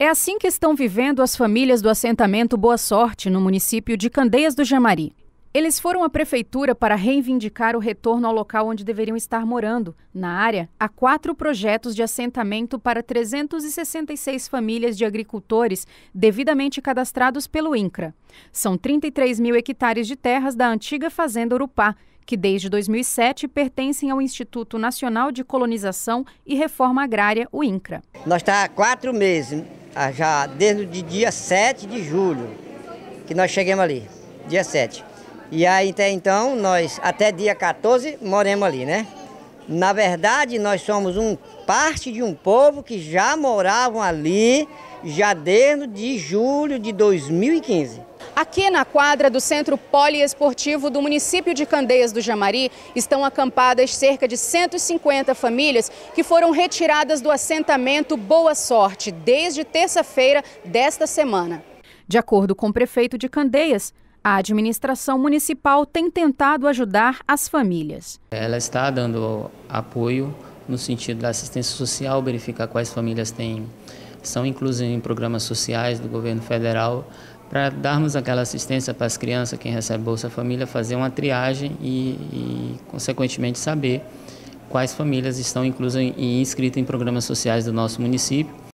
É assim que estão vivendo as famílias do assentamento Boa Sorte, no município de Candeias do Jamari. Eles foram à prefeitura para reivindicar o retorno ao local onde deveriam estar morando. Na área, há quatro projetos de assentamento para 366 famílias de agricultores devidamente cadastrados pelo INCRA. São 33 mil hectares de terras da antiga Fazenda Urupá, que desde 2007 pertencem ao Instituto Nacional de Colonização e Reforma Agrária, o INCRA. Nós estamos tá há quatro meses ah, já desde o dia 7 de julho, que nós chegamos ali, dia 7. E aí até então, nós até dia 14 moremos ali, né? Na verdade, nós somos um parte de um povo que já moravam ali já desde de julho de 2015. Aqui na quadra do Centro Poliesportivo do município de Candeias do Jamari, estão acampadas cerca de 150 famílias que foram retiradas do assentamento Boa Sorte desde terça-feira desta semana. De acordo com o prefeito de Candeias, a administração municipal tem tentado ajudar as famílias. Ela está dando apoio no sentido da assistência social, verificar quais famílias têm, são inclusas em programas sociais do governo federal, para darmos aquela assistência para as crianças, quem recebe Bolsa Família, fazer uma triagem e, e consequentemente, saber quais famílias estão inclusas e inscritas em programas sociais do nosso município